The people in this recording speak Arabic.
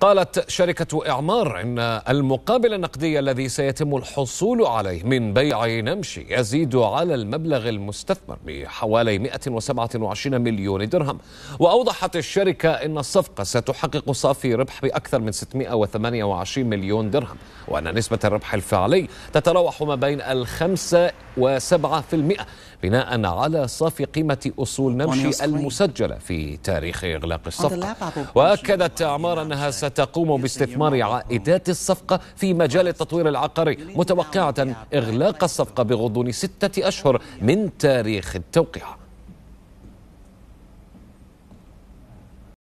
قالت شركة إعمار إن المقابل النقدي الذي سيتم الحصول عليه من بيع نمشي يزيد على المبلغ المستثمر بحوالي 127 مليون درهم وأوضحت الشركة أن الصفقة ستحقق صافي ربح بأكثر من 628 مليون درهم وأن نسبة الربح الفعلي تتراوح ما بين الخمسة وسبعة في المئة بناء على صافي قيمة أصول نمشي المسجلة في تاريخ إغلاق الصفقة وأكدت أعمار أنها ستقوم باستثمار عائدات الصفقة في مجال التطوير العقاري متوقعة إغلاق الصفقة بغضون ستة أشهر من تاريخ التوقيع